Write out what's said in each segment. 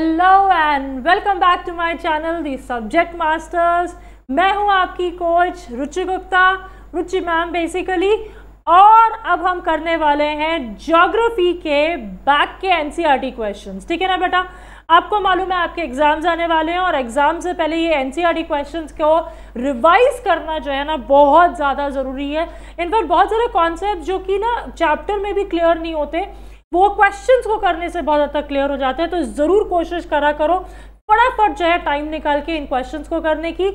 hello and welcome back to my channel the subject masters मैं हूं आपकी coach Ruchi Gupta Ruchi ma'am basically और अब हम करने वाले हैं ज्योग्राफी के बैक के एनसीईआरटी क्वेश्चंस e ठीक है ना बेटा आपको मालूम है आपके एग्ज़ाम्स आने वाले हैं और एग्ज़ाम से पहले ये एनसीईआरटी क्वेश्चंस e को रिवाइज करना जो है ना बहुत ज़्यादा ज़रूरी है इनफैक्ट बहुत सारे कॉन्सेप्ट जो कि ना चैप्टर में भी क्लियर नहीं होते वो क्वेश्चंस को करने से बहुत ज़्यादा क्लियर हो जाते हैं तो ज़रूर कोशिश करा करो फटाफट जो है टाइम निकाल के इन क्वेश्चंस को करने की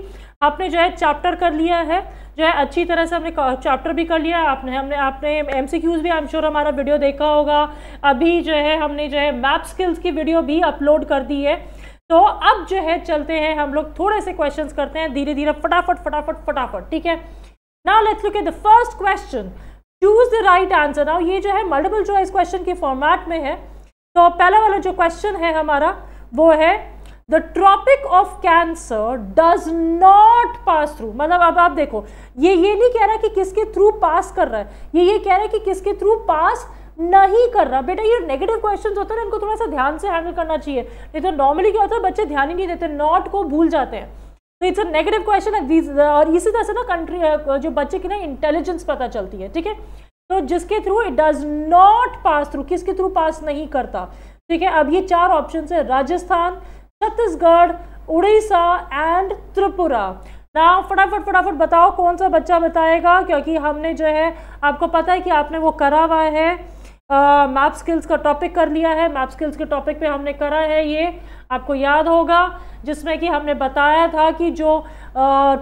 आपने जो है चैप्टर कर लिया है जो है अच्छी तरह से हमने चैप्टर भी कर लिया आपने हमने आपने एम भी आई एम श्योर हमारा वीडियो देखा होगा अभी जो है हमने जो है मैप स्किल्स की वीडियो भी अपलोड कर दी है तो अब जो है चलते हैं हम लोग थोड़े से क्वेश्चन करते हैं धीरे धीरे फटाफट फटाफट फटाफट ठीक है now let's look at the first question choose the right answer now ये जो है मल्टीपल चॉइस क्वेश्चन के फॉर्मेट में है तो पहला वाला जो क्वेश्चन है हमारा वो है the Tropic of Cancer does not pass through मतलब अब आप देखो ये ये नहीं कह रहा कि किसके थ्रू पास कर रहा है ये ये कह रहा है कि किसके थ्रू पास नहीं कर रहा बेटा ये नेगेटिव क्वेश्चन होते हैं ना इनको थोड़ा सा ध्यान से हैंडल करना चाहिए नहीं तो नॉर्मली क्या होता है बच्चे ध्यान ही नहीं देते नॉट को भूल जाते हैं तो इट्स अ नेगेटिव क्वेश्चन है और इसी तरह से ना uh, कंट्री जो बच्चे की ना इंटेलिजेंस पता चलती है ठीक है तो जिसके through it does not pass through किसके थ्रू पास नहीं करता ठीक है अब ये चार ऑप्शन है राजस्थान छत्तीसगढ़ उड़ीसा एंड त्रिपुरा ना फटाफट फटाफट बताओ कौन सा बच्चा बताएगा क्योंकि हमने जो है आपको पता है कि आपने वो करा हुआ है मैप uh, स्किल्स का टॉपिक कर लिया है मैप स्किल्स के टॉपिक पे हमने करा है ये आपको याद होगा जिसमें कि हमने बताया था कि जो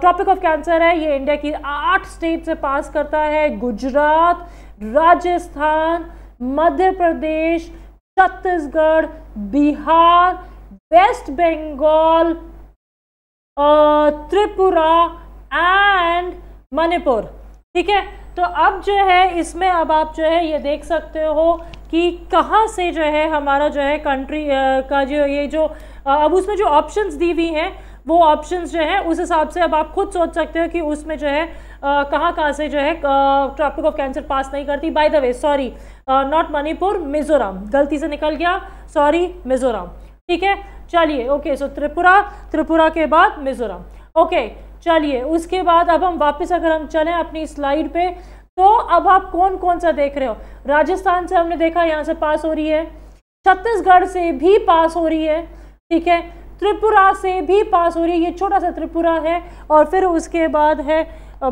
टॉपिक ऑफ कैंसर है ये इंडिया की आठ स्टेट से पास करता है गुजरात राजस्थान मध्य प्रदेश छत्तीसगढ़ बिहार वेस्ट बंगाल त्रिपुरा एंड मणिपुर ठीक है तो अब जो है इसमें अब आप जो है ये देख सकते हो कि कहाँ से जो है हमारा जो है कंट्री का जो ये जो अब उसमें जो ऑप्शंस दी हुई हैं वो ऑप्शंस जो है उस हिसाब से अब आप खुद सोच सकते हो कि उसमें जो है कहाँ कहाँ से जो है ट्रॉपिक ऑफ कैंसर पास नहीं करती by the way sorry not Manipur Mizoram गलती से निकल गया सॉरी मिजोरम ठीक है चलिए ओके सो त्रिपुरा त्रिपुरा के बाद मिजोरम ओके चलिए उसके बाद अब हम वापस अगर हम चलें अपनी स्लाइड पे तो अब आप कौन कौन सा देख रहे हो राजस्थान से हमने देखा यहाँ से पास हो रही है छत्तीसगढ़ से भी पास हो रही है ठीक है त्रिपुरा से भी पास हो रही है ये छोटा सा त्रिपुरा है और फिर उसके बाद है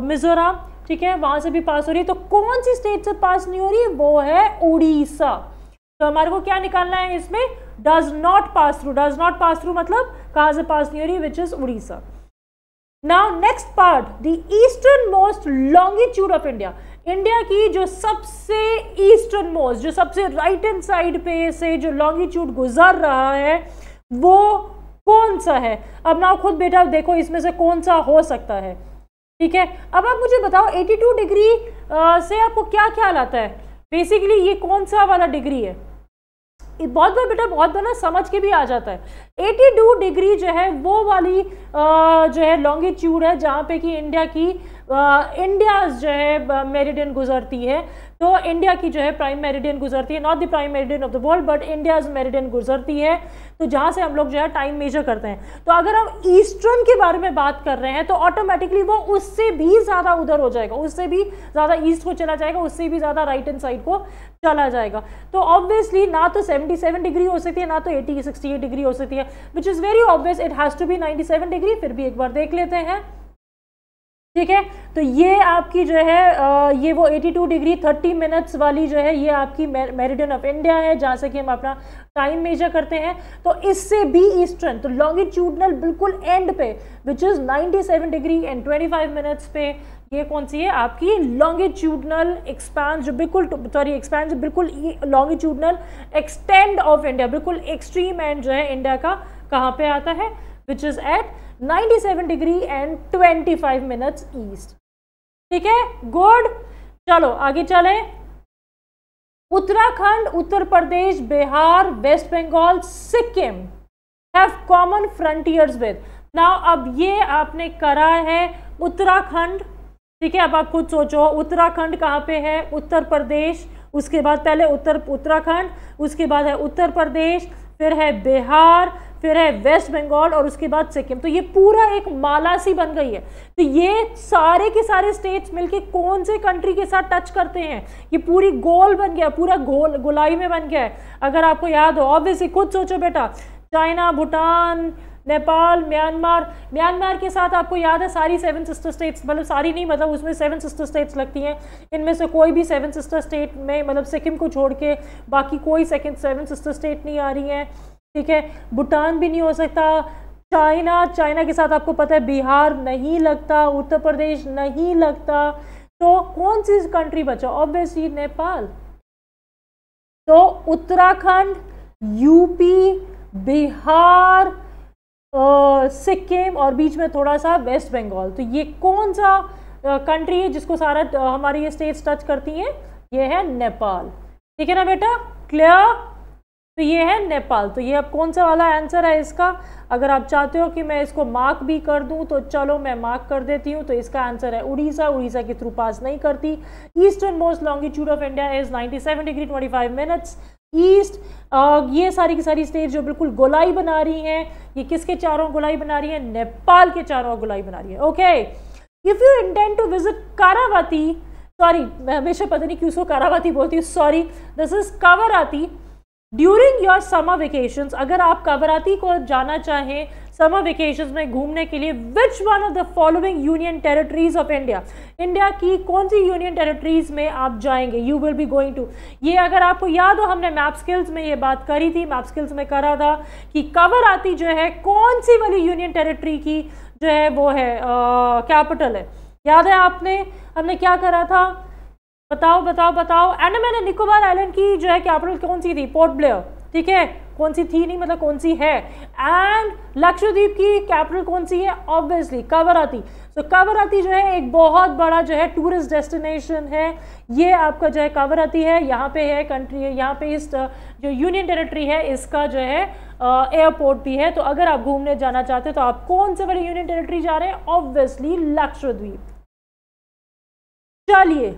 मिज़ोरम ठीक है वहाँ से भी पास हो रही है तो कौन सी स्टेट से पास नहीं हो रही है वो है उड़ीसा तो हमारे को क्या निकालना है इसमें does not pass through does not pass through मतलब कहाँ से पास नहीं हो रही which is Orissa now next part the eastern most longitude of India India की जो सबसे ईस्टर्न मोस्ट जो सबसे राइट हैंड साइड पे से जो लॉन्गिट्यूड गुजर रहा है वो कौन सा है अब ना खुद बेटा देखो इसमें से कौन सा हो सकता है ठीक है अब आप मुझे बताओ 82 डिग्री से आपको क्या ख्याल आता है बेसिकली ये कौन सा वाला डिग्री है बहुत बार बेटा बहुत बार ना समझ के भी आ जाता है 82 डिग्री जो है वो वाली जो है लॉन्गिट्यूड है जहाँ पे कि इंडिया की इंडिया जो है मेरिडियन गुजरती है तो इंडिया की जो है प्राइम मेरिडियन गुजरती है not the prime meridian of the world but India meridian गुजरती है तो जहाँ से हम लोग जो है टाइम मेजर करते हैं तो अगर हम ईस्टर्न के बारे में बात कर रहे हैं तो ऑटोमेटिकली वो उससे भी ज़्यादा उधर हो जाएगा उससे भी ज़्यादा ईस्ट को चला जाएगा उससे भी ज़्यादा राइट एंड साइड को चला जाएगा तो ऑब्वियसली ना तो 77 डिग्री हो सकती है ना तो 80 68 डिग्री हो सकती है which is very obvious it has to be 97 degree फिर भी एक बार देख लेते हैं ठीक है तो ये आपकी जो है ये वो 82 डिग्री 30 मिनट्स वाली जो है ये आपकी मेरिडियन ऑफ इंडिया है जहाँ से कि हम अपना टाइम मेजर करते हैं तो इससे भी ईस्टर्न तो लॉन्गिट्यूडनल बिल्कुल एंड पे which is 97 degree and 25 minutes पे ये कौन सी है आपकी लॉन्गिट्यूडनल एक्सपांस जो बिल्कुल सॉरी एक्सपांस बिल्कुल लॉन्गिट्यूडनल एक्सटेंड ऑफ इंडिया बिल्कुल एक्सट्रीम एंड जो है इंडिया का कहाँ पे आता है which is at 97 degree and 25 minutes east ठीक है गुड चलो आगे चलें Uttarakhand Uttar Pradesh Bihar West Bengal Sikkim have common frontiers with now अब ये आपने करा है उत्तराखंड ठीक है अब आप खुद सोचो उत्तराखंड कहाँ पे है उत्तर प्रदेश उसके बाद पहले उत्तर उत्तराखंड उसके बाद है उत्तर प्रदेश फिर है बिहार फिर है वेस्ट बंगाल और उसके बाद सिक्किम तो ये पूरा एक माला सी बन गई है तो ये सारे के सारे स्टेट्स मिलके कौन से कंट्री के साथ टच करते हैं ये पूरी गोल बन गया पूरा गोल गुलाई में बन गया है अगर आपको याद हो ऑब्वियसली खुद सोचो बेटा China Bhutan Nepal Myanmar Myanmar के साथ आपको याद है सारी सेवन सिस्टर स्टेट्स मतलब सारी नहीं मतलब उसमें सेवन सिस्टर स्टेट्स लगती हैं इनमें से कोई भी सेवन सिस्टर स्टेट में मतलब सिक्किम को छोड़ के बाकी कोई सेकेंड सेवन सिस्टर स्टेट नहीं आ रही हैं ठीक है भूटान भी नहीं हो सकता चाइना चाइना के साथ आपको पता है बिहार नहीं लगता उत्तर प्रदेश नहीं लगता तो कौन सी कंट्री बचा ऑब्वियसली नेपाल तो उत्तराखंड यूपी बिहार सिक्किम और बीच में थोड़ा सा वेस्ट बंगाल तो ये कौन सा कंट्री है जिसको सारा हमारी ये स्टेट्स टच करती हैं ये है नेपाल ठीक है ना बेटा क्लियर तो ये है नेपाल तो ये अब कौन सा वाला आंसर है इसका अगर आप चाहते हो कि मैं इसको मार्क भी कर दूं तो चलो मैं मार्क कर देती हूँ तो इसका आंसर है उड़ीसा उड़ीसा के थ्रू पास नहीं करती eastern most longitude of India is 97 degree 25 minutes east ये सारी की सारी स्टेट जो बिल्कुल गोलाई बना रही हैं ये किसके चारों गोलाई बना रही है नेपाल के चारों गोलाई बना रही है okay if you intend to visit Karavati sorry मैं हमेशा पता नहीं क्यों सो कारावाती बोलती हूँ sorry this is Kavaratti during your summer vacation अगर आप कावराती को जाना चाहें समर वेकेशन में घूमने के लिए which one of the following union territories of India India की कौन सी यूनियन टेरिटरीज में आप जाएंगे you will be going to ये अगर आपको याद हो हमने मैप स्किल्स में ये बात करी थी मैप स्किल्स में करा था कि कवर आती जो है कौन सी वाली यूनियन टेरिटरी की जो है वो है कैपिटल है याद है आपने हमने क्या करा था बताओ बताओ बताओ एंड मैंने निकोबार आइलैंड की जो है कैपिटल कौन सी थी पोर्ट ब्लेयर ठीक है कौन सी थी नहीं मतलब कौन सी है एंड लक्षद्वीप की कैपिटल कौन सी है ऑब्वियसली कवराती सो कवराती जो है एक बहुत बड़ा जो है टूरिस्ट डेस्टिनेशन है ये आपका जो है कवराती है यहाँ पे है कंट्री है यहाँ पे इस uh, जो यूनियन टेरेटरी है इसका जो है एयरपोर्ट uh, भी है तो अगर आप घूमने जाना चाहते हो तो आप कौन से वाले यूनियन टेरेटरी जा रहे हैं ऑब्वियसली लक्षद्वीप चलिए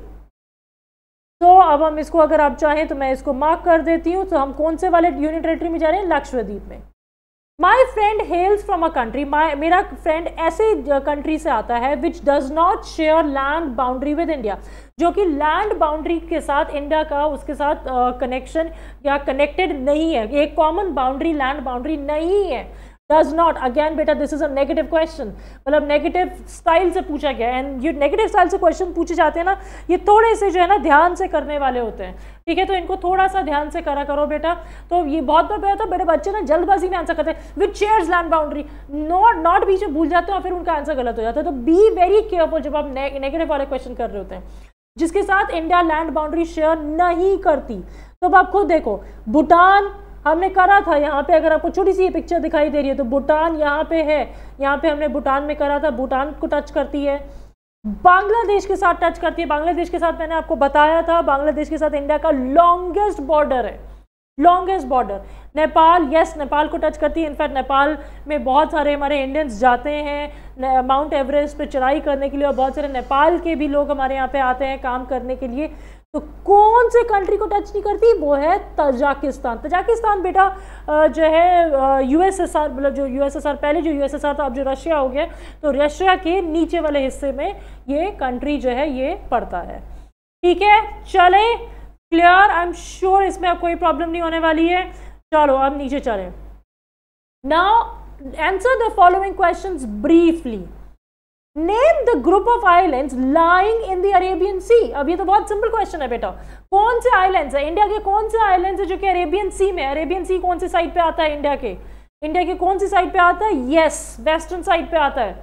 तो अब हम इसको अगर आप चाहें तो मैं इसको मार्क कर देती हूँ तो हम कौन से वाले यूनियन टेरेटरी में जा रहे हैं लक्षद्वीप में my friend hails from a country मेरा फ्रेंड ऐसे कंट्री से आता है which does not share land boundary with India जो कि लैंड बाउंड्री के साथ इंडिया का उसके साथ कनेक्शन uh, या कनेक्टेड नहीं है एक कॉमन बाउंड्री लैंड बाउंड्री नहीं है डज नॉट अगेन बेटा this is a negative question मतलब नेगेटिव स्टाइल से पूछा गया एंड ये नेगेटिव स्टाइल से क्वेश्चन पूछे जाते हैं ना ये थोड़े से जो है ना ध्यान से करने वाले होते हैं ठीक है तो इनको थोड़ा सा ध्यान से करा करो बेटा तो ये बहुत बार होता है बड़े बच्चे ना जल्दबाजी में आंसर करते हैं with shares land boundary not not बीच में भूल जाते हैं और फिर उनका आंसर गलत हो जाता है तो बी वेरी केयरफुल जब आप नेगेटिव वाले क्वेश्चन कर रहे होते हैं जिसके साथ इंडिया लैंड बाउंड्री शेयर नहीं करती तो अब आप खुद देखो भूटान हमने करा था यहाँ पे अगर आपको छोटी सी ये पिक्चर दिखाई दे रही है तो भूटान यहाँ पे है यहाँ पे हमने भूटान में करा था भूटान को टच करती है बांग्लादेश के साथ टच करती है बांग्लादेश के साथ मैंने आपको बताया था बांग्लादेश के साथ इंडिया का लॉन्गेस्ट बॉर्डर है longest border Nepal yes Nepal को टच करती है इनफैक्ट नेपाल में बहुत सारे हमारे इंडियंस जाते हैं माउंट एवरेस्ट पे चढ़ाई करने के लिए और बहुत सारे नेपाल के भी लोग हमारे यहाँ पे आते हैं काम करने के लिए तो कौन से कंट्री को टच नहीं करती वो है तजाकिस्तान तजाकिस्तान बेटा जो है यूएसएसआर मतलब जो यूएसएसआर पहले जो यूएसएसआर था अब जो रशिया हो गया तो रशिया के नीचे वाले हिस्से में ये कंट्री जो है ये पड़ता है ठीक है चले क्लियर आई एम श्योर इसमें अब कोई प्रॉब्लम नहीं होने वाली है चलो अब नीचे चले now answer the following question briefly name the group of islands lying in the Arabian Sea अब ये तो बहुत सिंपल क्वेश्चन है बेटा कौन से आइलैंड्स है इंडिया के कौन से आइलैंड्स है जो कि अरेबियन सी में अरेबियन सी कौन सी साइड पे आता है इंडिया के इंडिया के कौन सी साइड पे आता है यस वेस्टर्न साइड पे आता है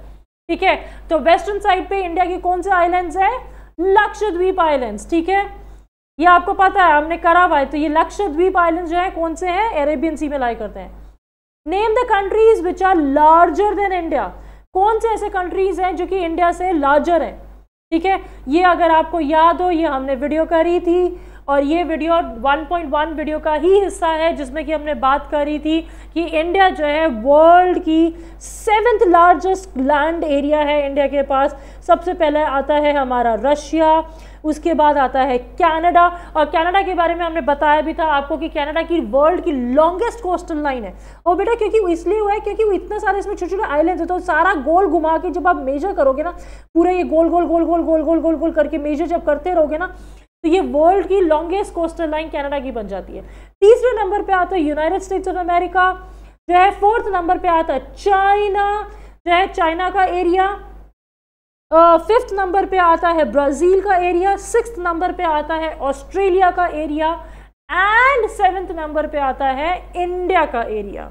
ठीक है तो वेस्टर्न साइड पे इंडिया के कौन से आइलैंड्स है लक्षद्वीप आइलैंड्स ठीक है ये आपको पता है हमने करा हुआ है तो ये लक्षद्वीप आइलैंड्स जो है कौन से हैं अरेबियन सी में लाई करते हैं name the countries which are larger than India कौन से ऐसे कंट्रीज हैं जो कि इंडिया से लार्जर हैं ठीक है ये अगर आपको याद हो ये हमने वीडियो करी थी और ये वीडियो 1.1 वीडियो का ही हिस्सा है जिसमें कि हमने बात करी थी कि इंडिया जो है वर्ल्ड की सेवेंथ लार्जेस्ट लैंड एरिया है इंडिया के पास सबसे पहले आता है हमारा रशिया उसके बाद आता है कैनेडा और कैनेडा के बारे में हमने बताया भी था आपको कि कैनेडा की वर्ल्ड की लॉन्गेस्ट कोस्टल लाइन है और बेटा क्योंकि इसलिए हुआ है क्योंकि वो इतने सारे इसमें छोटे छोटे आइलैंड होते हैं तो सारा गोल घुमा के जब आप मेजर करोगे ना पूरा ये गोल गोल गोल गोल गोल गोल गोल गोल करके मेजर जब करते रहोगे ना तो ये वर्ल्ड की लॉन्गेस्ट कोस्टल लाइन कैनेडा की बन जाती है तीसरे नंबर पे आता है यूनाइटेड स्टेट्स ऑफ अमेरिका जो है फोर्थ नंबर पे आता है चाइना जो है चाइना का एरिया फिफ्थ नंबर पे आता है ब्राज़ील का एरिया सिक्स नंबर पे आता है ऑस्ट्रेलिया का एरिया एंड सेवेंथ नंबर पे आता है इंडिया का एरिया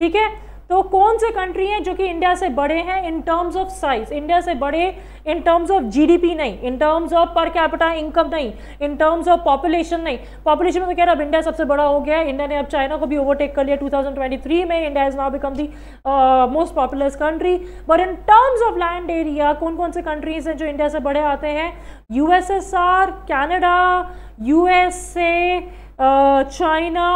ठीक है तो कौन से कंट्री हैं जो कि इंडिया से बड़े हैं in terms of size India से बड़े इन टर्म्स ऑफ जीडीपी नहीं in terms of per capita income नहीं इन टर्म्स ऑफ पॉपुलेशन नहीं पॉपुलेशन में तो कह रहा अब इंडिया सबसे बड़ा हो गया इंडिया ने अब चाइना को भी ओवरटेक कर लिया 2023 में India is now become the most popular country but in terms of land area कौन कौन से कंट्रीज हैं जो इंडिया से बड़े आते हैं USSR Canada USA China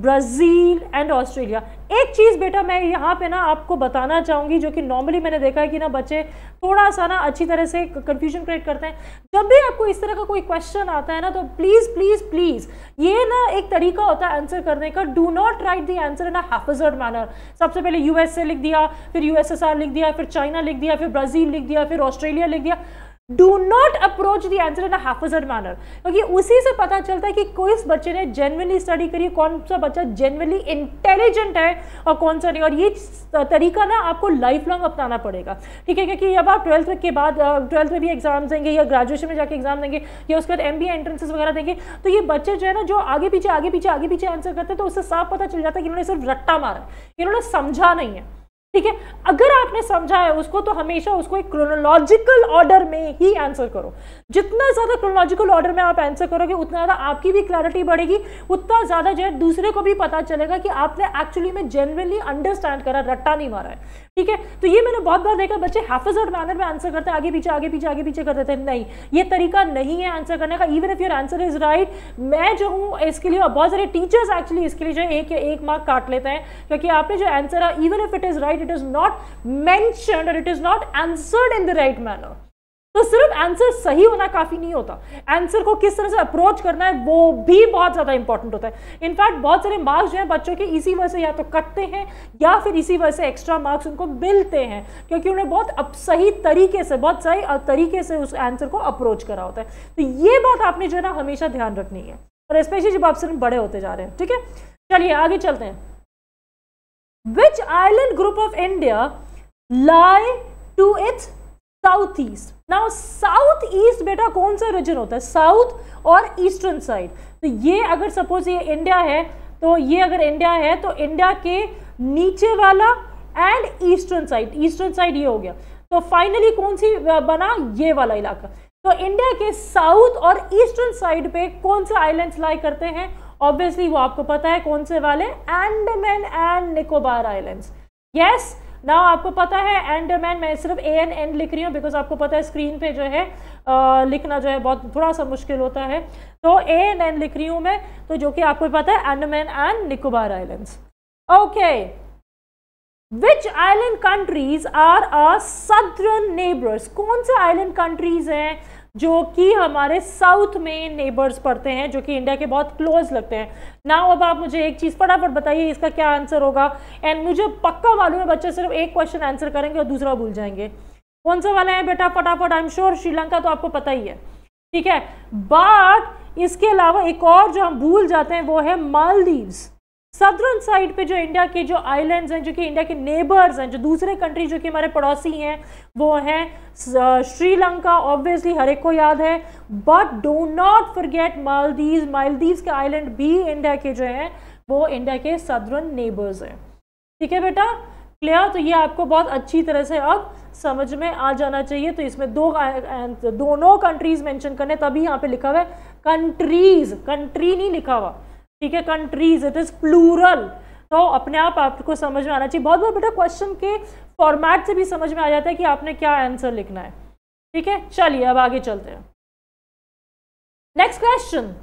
Brazil and Australia एक चीज़ बेटा मैं यहाँ पे ना आपको बताना चाहूँगी जो कि नॉर्मली मैंने देखा है कि ना बच्चे थोड़ा सा ना अच्छी तरह से कंफ्यूजन क्रिएट करते हैं जब भी आपको इस तरह का कोई क्वेश्चन आता है ना तो प्लीज़ प्लीज़ प्लीज़ ये ना एक तरीका होता है आंसर करने का do not write the answer in haphazard manner सबसे पहले यू लिख दिया फिर यू लिख दिया फिर चाइना लिख दिया फिर ब्राज़ील लिख दिया फिर ऑस्ट्रेलिया लिख दिया do not approach the answer in haphazard manner क्योंकि उसी से पता चलता है कि कोई इस बच्चे ने जेनवनली स्टडी करी कौन सा बच्चा जेनवनली इंटेलिजेंट है और कौन सा नहीं और ये तरीका ना आपको लाइफ लॉन्ग अपनाना पड़ेगा ठीक है क्योंकि जब आप ट्वेल्थ के बाद ट्वेल्थ में भी एग्जाम देंगे या ग्रेजुएशन में जाके एग्जाम देंगे या उसके बाद एम बी एंट्रेंसेस वगैरह देंगे तो ये बच्चे जो है ना जो आगे पीछे आगे पीछे आगे पीछे आंसर करते हैं तो उससे साफ पता चल जाता है कि इन्होंने सिर्फ रट्टा मारा इन्होंने समझा नहीं है ठीक है अगर आपने समझा है उसको तो हमेशा उसको एक क्रोनोलॉजिकल ऑर्डर में ही आंसर करो जितना ज़्यादा क्रोनोलॉजिकल ऑर्डर में आप आंसर करोगे उतना ज़्यादा आपकी भी क्लैरिटी बढ़ेगी उतना ज़्यादा जो है दूसरे को भी पता चलेगा कि आपने एक्चुअली में जनरली अंडरस्टैंड करा रट्टा नहीं मारा है ठीक है तो ये मैंने बहुत बार देखा बच्चे और मैनर में आंसर करते हैं आगे पीछे आगे पीछे आगे पीछे कर देते हैं नहीं ये तरीका नहीं है आंसर करने का even if your answer is right मैं जो हूँ इसके लिए और बहुत सारे टीचर्स एक्चुअली इसके लिए जो एक या एक मार्क काट लेते हैं क्योंकि आपने जो आंसर है even if it is right it is not mention it is not answered in the right manner तो सिर्फ आंसर सही होना काफ़ी नहीं होता आंसर को किस तरह से अप्रोच करना है वो भी बहुत ज़्यादा इंपॉर्टेंट होता है इनफैक्ट बहुत सारे मार्क्स जो है बच्चों के इसी वजह से या तो कटते हैं या फिर इसी वजह से एक्स्ट्रा मार्क्स उनको मिलते हैं क्योंकि उन्हें बहुत सही तरीके से बहुत सही तरीके से उस आंसर को अप्रोच करा होता है तो ये बात आपने जो है ना हमेशा ध्यान रखनी है और स्पेशली जब आप सिर्फ बड़े होते जा रहे हैं ठीक है चलिए आगे चलते हैं which island group of India lie to its south east now south east बेटा कौन सा रीजन होता है साउथ और ईस्टर्न साइड तो ये अगर सपोज ये इंडिया है तो ये अगर इंडिया है तो इंडिया के नीचे वाला and eastern side eastern side ये हो गया तो फाइनली कौन सी बना ये वाला इलाका तो इंडिया के साउथ और ईस्टर्न साइड पे कौन से आइलैंड्स लाई करते हैं ऑब्वियसली वो आपको पता है कौन से वाले Andaman and Nicobar islands yes now आपको पता है एंडमैन मैं सिर्फ ए एन एन लिख रही हूँ बिकॉज आपको पता है स्क्रीन पे जो है आ, लिखना जो है बहुत थोड़ा सा मुश्किल होता है तो ए एन एन लिख रही हूँ मैं तो जो कि आपको पता है Andaman and Nicobar islands okay which island countries are are southern neighbours कौन से आइलैंड कंट्रीज हैं जो कि हमारे साउथ में नेबर्स पड़ते हैं जो कि इंडिया के बहुत क्लोज लगते हैं ना अब आप मुझे एक चीज़ फटाफट बताइए इसका क्या आंसर होगा एंड मुझे पक्का मालूम है बच्चे सिर्फ एक क्वेश्चन आंसर करेंगे और दूसरा भूल जाएंगे कौन सा वाला है बेटा फटाफट आई एम श्योर श्रीलंका तो आपको पता ही है ठीक है बट इसके अलावा एक और जो हम भूल जाते हैं वो है मालदीव्स सदरन साइड पे जो इंडिया के जो आइलैंड्स हैं जो कि इंडिया के नेबर्स हैं जो दूसरे कंट्री जो कि हमारे पड़ोसी हैं वो हैं श्रीलंका ऑब्वियसली हर एक को याद है but do not forget Maldive Maldives के आइलैंड भी इंडिया के जो हैं वो इंडिया के सदरन नेबर्स हैं ठीक है बेटा क्लियर तो ये आपको बहुत अच्छी तरह से अब समझ में आ जाना चाहिए तो इसमें दो दोनों कंट्रीज मेंशन करने तभी यहाँ पे लिखा हुआ है कंट्रीज कंट्री नहीं लिखा हुआ ठीक है कंट्रीज इट इज़ प्लूरल तो अपने आप आपको समझ में आना चाहिए बहुत बहुत बेटा क्वेश्चन के फॉर्मेट से भी समझ में आ जाता है कि आपने क्या आंसर लिखना है ठीक है चलिए अब आगे चलते हैं next question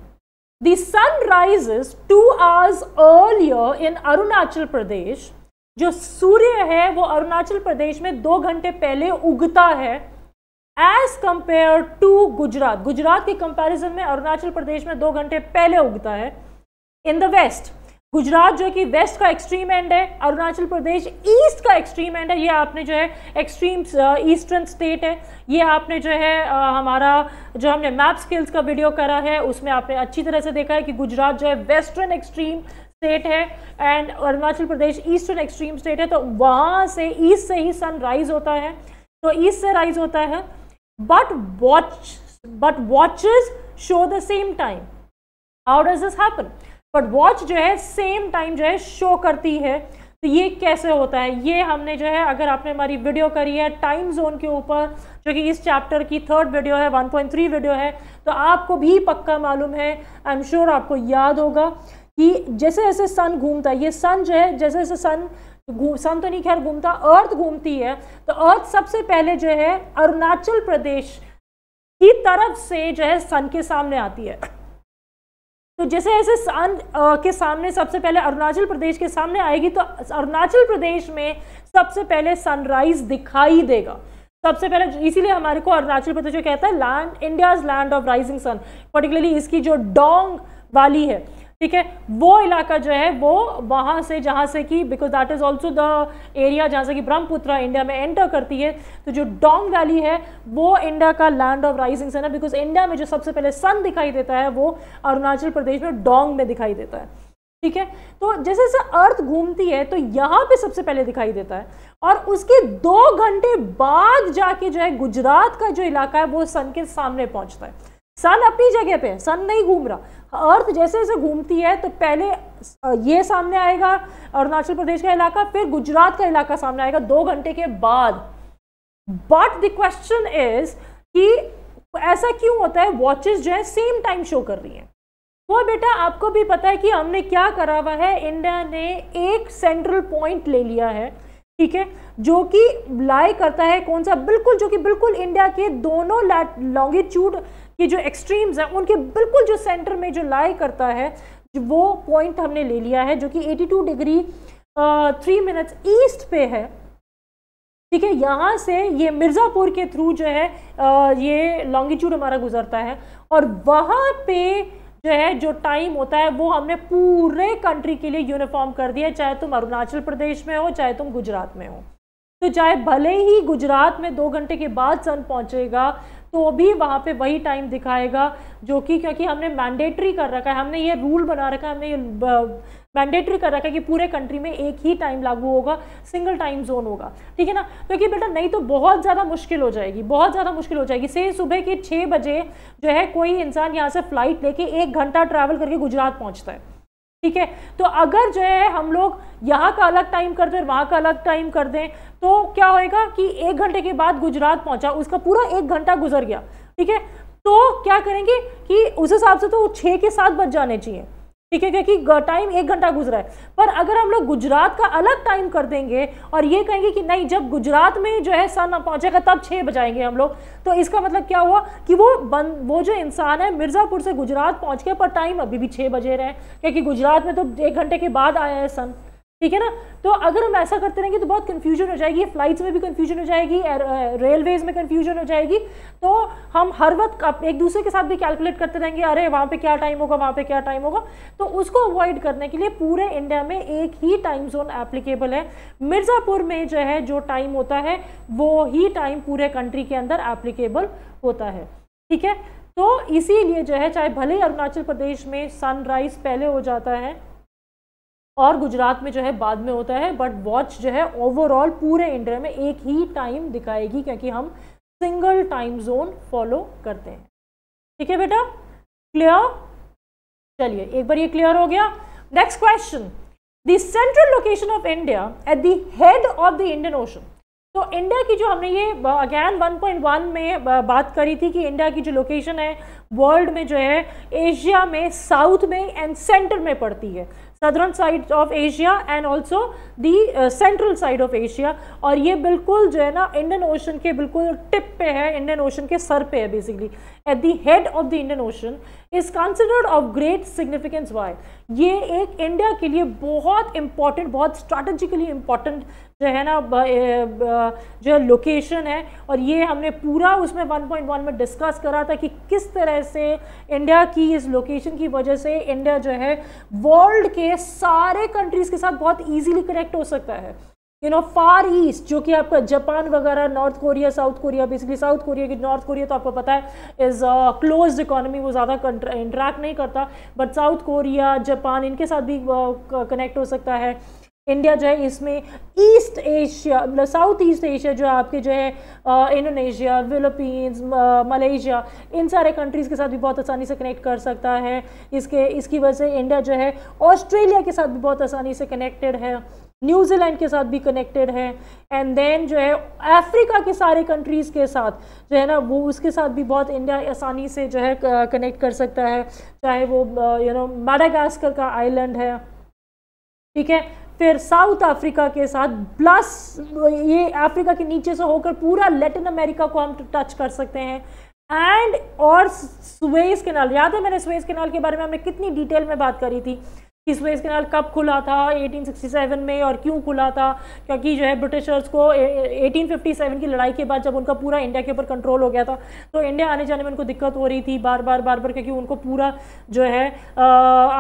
the sun rise two hours earlier in Arunachal Pradesh जो सूर्य है वो अरुणाचल प्रदेश में दो घंटे पहले उगता है as compare to Gujarat Gujarat के कंपेरिजन में अरुणाचल प्रदेश में दो घंटे पहले उगता है इन द वेस्ट गुजरात जो कि वेस्ट का एक्सट्रीम एंड है अरुणाचल प्रदेश ईस्ट का एक्सट्रीम एंड है ये आपने जो है एक्सट्रीम ईस्टर्न स्टेट है ये आपने जो है आ, uh, हमारा जो हमने मैप स्किल्स का वीडियो करा है उसमें आपने अच्छी तरह से देखा है कि गुजरात जो है वेस्टर्न एक्सट्रीम स्टेट है and Arunachal Pradesh eastern extreme state है तो वहाँ से ईस्ट से ही सन राइज होता है तो ईस्ट से राइज होता है but watch but watches show the same time how does this happen but watch जो है सेम टाइम जो है शो करती है तो ये कैसे होता है ये हमने जो है अगर आपने हमारी वीडियो करी है टाइम जोन के ऊपर जो कि इस चैप्टर की थर्ड वीडियो है 1.3 वीडियो है तो आपको भी पक्का मालूम है आई एम श्योर आपको याद होगा कि जैसे जैसे सन घूमता है ये सन जो है जैसे जैसे सन सन तो नहीं खैर घूमता अर्थ घूमती है तो अर्थ सबसे पहले जो है अरुणाचल प्रदेश की तरफ से जो है सन के सामने आती है तो जैसे ऐसे सान के सामने सबसे पहले अरुणाचल प्रदेश के सामने आएगी तो अरुणाचल प्रदेश में सबसे पहले सनराइज दिखाई देगा सबसे पहले इसीलिए हमारे को अरुणाचल प्रदेश जो कहता है land India's land of rising sun particularly इसकी जो डोंग वाली है ठीक है वो इलाका जो है वो वहाँ से जहाँ से कि because that is also the area जहाँ से कि ब्रह्मपुत्र इंडिया में एंटर करती है तो जो डोंग वैली है वो इंडिया का लैंड ऑफ राइजिंग सन है बिकॉज इंडिया में जो सबसे पहले सन दिखाई देता है वो अरुणाचल प्रदेश में डोंग में दिखाई देता है ठीक है तो जैसे जैसे अर्थ घूमती है तो यहाँ पे सबसे पहले दिखाई देता है और उसके दो घंटे बाद जाके जो है गुजरात का जो इलाका है वो सन के सामने पहुँचता है सन अपनी जगह पे है सन नहीं घूम रहा अर्थ जैसे जैसे घूमती है तो पहले ये सामने आएगा अरुणाचल प्रदेश का इलाका फिर गुजरात का इलाका सामने आएगा दो घंटे के बाद बट द क्वेश्चन इज कि ऐसा क्यों होता है वॉचेस जो है सेम टाइम शो कर रही हैं वो बेटा आपको भी पता है कि हमने क्या करा हुआ है इंडिया ने एक सेंट्रल पॉइंट ले लिया है ठीक है जो कि लाई करता है कौन सा बिल्कुल जो कि बिल्कुल इंडिया के दोनों लॉन्गिट्यूड ये जो एक्सट्रीम्स हैं उनके बिल्कुल जो सेंटर में जो लाई करता है वो पॉइंट हमने ले लिया है जो कि 82 डिग्री थ्री मिनट्स ईस्ट पे है ठीक है यहाँ से ये मिर्ज़ापुर के थ्रू जो है आ, ये लॉन्गिट्यूड हमारा गुजरता है और वहाँ पे जो है जो टाइम होता है वो हमने पूरे कंट्री के लिए यूनिफॉर्म कर दिया चाहे तुम अरुणाचल प्रदेश में हो चाहे तुम गुजरात में हो तो चाहे भले ही गुजरात में दो घंटे के बाद सन पहुंचेगा तो भी वहाँ पे वही टाइम दिखाएगा जो कि क्योंकि हमने मैंडेटरी कर रखा है हमने ये रूल बना रखा है हमने ये मैंडेटरी कर रखा है कि पूरे कंट्री में एक ही टाइम लागू होगा सिंगल टाइम जोन होगा ठीक है ना क्योंकि तो बेटा नहीं तो बहुत ज़्यादा मुश्किल हो जाएगी बहुत ज़्यादा मुश्किल हो जाएगी से सुबह के छः बजे जो है कोई इंसान यहाँ से फ्लाइट लेके एक घंटा ट्रैवल करके गुजरात पहुँचता है ठीक है तो अगर जो है हम लोग यहाँ का अलग टाइम कर दें वहाँ का अलग टाइम कर दें तो क्या होएगा कि एक घंटे के बाद गुजरात पहुँचा उसका पूरा एक घंटा गुजर गया ठीक है तो क्या करेंगे कि उस हिसाब से तो छः के साथ बज जाने चाहिए ठीक है क्योंकि टाइम एक घंटा गुजरा है पर अगर हम लोग गुजरात का अलग टाइम कर देंगे और ये कहेंगे कि नहीं जब गुजरात में जो है सन पहुंचेगा तब छः बजाएंगे हम लोग तो इसका मतलब क्या हुआ कि वो बन वो जो इंसान है मिर्ज़ापुर से गुजरात पहुँच के पर टाइम अभी भी छः बजे रहे क्योंकि गुजरात में तो एक घंटे के बाद आया है सन ठीक है ना तो अगर हम ऐसा करते रहेंगे तो बहुत कन्फ्यूजन हो जाएगी फ्लाइट्स में भी कन्फ्यूजन हो जाएगी रेलवेज uh, में कन्फ्यूजन हो जाएगी तो हम हर वक्त एक दूसरे के साथ भी कैलकुलेट करते रहेंगे अरे वहाँ पे क्या टाइम होगा वहाँ पे क्या टाइम होगा तो उसको अवॉइड करने के लिए पूरे इंडिया में एक ही टाइम जोन एप्लीकेबल है मिर्ज़ापुर में जो है जो टाइम होता है वो ही टाइम पूरे कंट्री के अंदर एप्लीकेबल होता है ठीक है तो इसीलिए जो है चाहे भले ही अरुणाचल प्रदेश में सनराइज़ पहले हो जाता है और गुजरात में जो है बाद में होता है बट वॉच जो है ओवरऑल पूरे इंडिया में एक ही टाइम दिखाएगी क्योंकि हम सिंगल टाइम जोन फॉलो करते हैं ठीक है बेटा क्लियर चलिए एक बार ये क्लियर हो गया next question the central location of India at the head of the Indian Ocean तो इंडिया की जो हमने ये अगैन 1.1 में बात करी थी कि इंडिया की जो लोकेशन है वर्ल्ड में जो है एशिया में साउथ में एंड सेंटर में पड़ती है southern side of Asia and also the central side of Asia और ये बिल्कुल जो है ना इंडियन ओशन के बिल्कुल टिप पे है इंडियन ओशन के सर पे है basically at the head of the Indian Ocean is considered of great significance why ये एक इंडिया के लिए बहुत इंपॉर्टेंट बहुत स्ट्रैटेजिकली इम्पॉर्टेंट जो है ना जो है लोकेशन है और ये हमने पूरा उसमें 1.1 में डिस्कस करा था कि किस तरह से इंडिया की इस लोकेशन की वजह से इंडिया जो है वर्ल्ड के सारे कंट्रीज़ के साथ बहुत ईजिली कनेक्ट हो सकता है यू नो फार ईस्ट जो कि आपका जापान वगैरह North Korea South Korea basically South Korea की नॉर्थ कोरिया तो आपको पता है इज़ क्लोज इकोनॉमी वो ज़्यादा इंटरेक्ट नहीं करता बट साउथ कोरिया जापान इनके साथ भी कनेक्ट uh, हो सकता है इंडिया जो है इसमें ईस्ट एशिया मतलब साउथ ईस्ट एशिया जो है आपके जो है इंडोनेशिया फिलिपींस मलेशिया इन सारे कंट्रीज़ के साथ भी बहुत आसानी से कनेक्ट कर सकता है इसके इसकी वजह से इंडिया जो है ऑस्ट्रेलिया के साथ भी बहुत आसानी से कनेक्टेड है न्यूजीलैंड के साथ भी कनेक्टेड है एंड देन जो है अफ्रीका के सारे कंट्रीज़ के साथ जो है ना वो उसके साथ भी बहुत इंडिया आसानी से जो है कनेक्ट कर सकता है चाहे वो यू नो माडागास्कर का आइलैंड है ठीक है फिर साउथ अफ्रीका के साथ प्लस ये अफ्रीका के नीचे से होकर पूरा लेटिन अमेरिका को हम टच कर सकते हैं एंड और स्वेज केनाल याद है मैंने स्वेज केनाल के बारे में हमने कितनी डिटेल में बात करी थी इस वेज कैनाल कब खुला था 1867 में और क्यों खुला था क्योंकि जो है ब्रिटिशर्स को 1857 की लड़ाई के बाद जब उनका पूरा इंडिया के ऊपर कंट्रोल हो गया था तो इंडिया आने जाने में उनको दिक्कत हो रही थी बार बार बार बार क्योंकि उनको पूरा जो है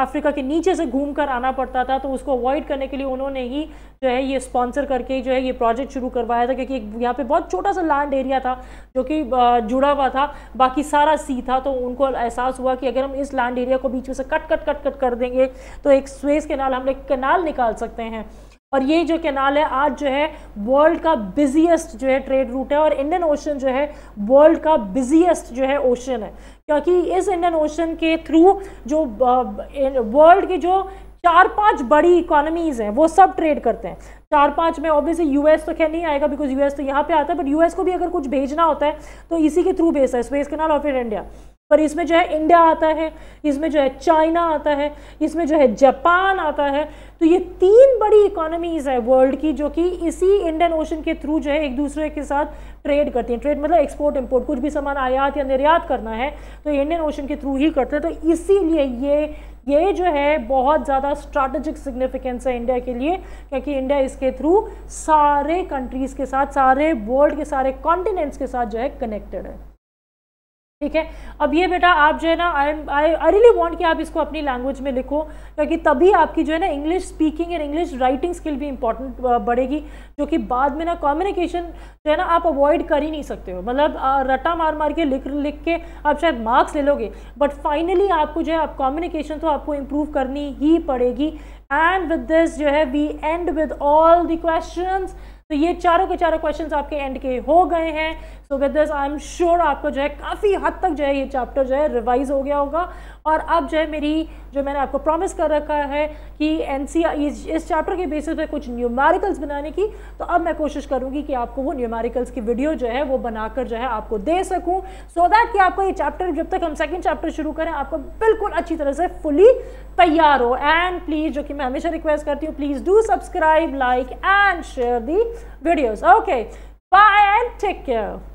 अफ्रीका के नीचे से घूम कर आना पड़ता था तो उसको अवॉइड करने के लिए उन्होंने ही जो है ये स्पॉन्सर करके जो है ये प्रोजेक्ट शुरू करवाया था क्योंकि यहाँ पर बहुत छोटा सा लैंड एरिया था जो कि जुड़ा हुआ था बाकी सारा सी था तो उनको एहसास हुआ कि अगर हम इस लैंड एरिया को बीच में से कट कट कट कट कर देंगे तो एक स्वेज कैनाल हम एक कैनाल निकाल सकते हैं और ये जो कैनाल है आज जो है वर्ल्ड का बिजिएस्ट जो है ट्रेड रूट है और इंडियन ओशन जो है वर्ल्ड का बिजिएस्ट जो है ओशन है क्योंकि इस इंडियन ओशन के थ्रू जो वर्ल्ड uh, के जो चार पांच बड़ी इकोनॉमीज़ हैं वो सब ट्रेड करते हैं चार पांच में ऑब्वियसली यूएस तो खैर नहीं आएगा बिकॉज यूएस तो यहाँ पे आता है बट यूएस को भी अगर कुछ भेजना होता है तो इसी के थ्रू भेजता है स्पेस कैनाल ऑफ इंडिया पर इसमें जो है इंडिया आता है इसमें जो है चाइना आता है इसमें जो है जापान आता है तो ये तीन बड़ी इकोनॉमीज़ है वर्ल्ड की जो कि इसी इंडियन ओशन के थ्रू जो है एक दूसरे के साथ ट्रेड करती हैं ट्रेड मतलब एक्सपोर्ट इंपोर्ट कुछ भी सामान आयात या निर्यात करना है तो इंडियन ओशन के थ्रू ही करते हैं तो इसीलिए ये ये जो है बहुत ज़्यादा स्ट्रैटेजिक सिग्निफिकेंस है इंडिया के लिए क्योंकि इंडिया इसके थ्रू सारे कंट्रीज़ के साथ सारे वर्ल्ड के सारे कॉन्टिनेंट्स के साथ जो है कनेक्टेड है ठीक है अब ये बेटा आप जो है ना आई आई आई रियली वॉन्ट कि आप इसको अपनी लैंग्वेज में लिखो क्योंकि तभी आपकी जो है ना English speaking and English writing skill भी इंपॉर्टेंट बढ़ेगी जो कि बाद में ना कम्युनिकेशन जो है ना आप अवॉइड कर ही नहीं सकते हो मतलब रटा मार मार के लिख लिख के आप शायद मार्क्स ले लोगे बट फाइनली आपको जो है आप कम्युनिकेशन तो आपको इम्प्रूव करनी ही पड़ेगी एंड विद दिस जो है we and with all the questions तो ये चारों के चारों क्वेश्चंस आपके एंड के हो गए हैं so with this I am sure आपको जो है काफ़ी हद तक जो है ये चैप्टर जो है रिवाइज हो गया होगा और अब जो है मेरी जो मैंने आपको प्रॉमिस कर रखा है कि एन इस, इस चैप्टर के बेसिस पे कुछ न्यूमेरिकल्स बनाने की तो अब मैं कोशिश करूँगी कि आपको वो न्यूमेरिकल्स की वीडियो जो है वो बनाकर जो है आपको दे सकूँ सो so दैट कि आपको ये चैप्टर जब तक हम सेकेंड चैप्टर शुरू करें आपको बिल्कुल अच्छी तरह से फुली तैयार हो एंड प्लीज़ जो कि मैं हमेशा रिक्वेस्ट करती हूँ please do subscribe like and share the videos okay bye and take care